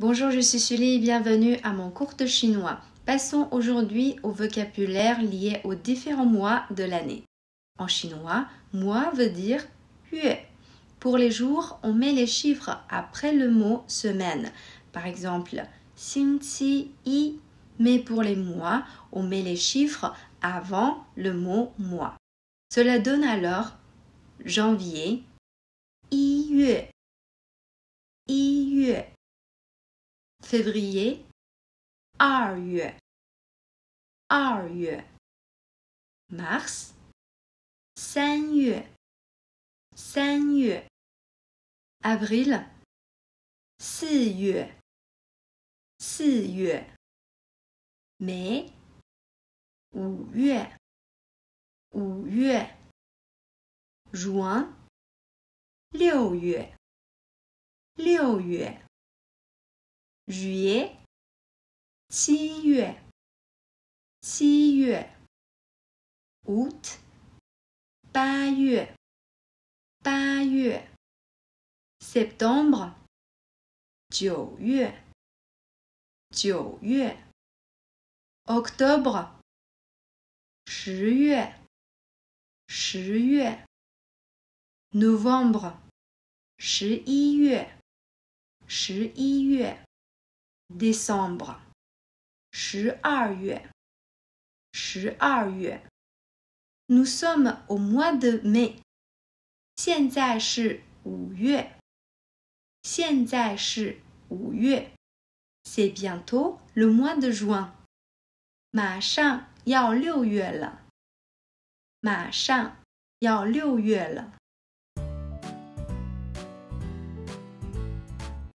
Bonjour, je suis Sully, et bienvenue à mon cours de chinois. Passons aujourd'hui au vocabulaire lié aux différents mois de l'année. En chinois, mois veut dire yue. Pour les jours, on met les chiffres après le mot semaine. Par exemple, si yi. Mais pour les mois, on met les chiffres avant le mot mois. Cela donne alors janvier, février，二月，二月；mars，三月，三月；avril，四月，四月；mai，五月，五月；juin，六月，六月。juillet，七月；七月；août，八月；八月；septembre，九月；九月；octobre，十月；十月；novembre，十一月；十一月。décembre, 十二月,十二月. Nous sommes au mois de mai. 现在是五月,现在是五月. C'est bientôt le mois de juin. 马上要六月了。马上要六月了。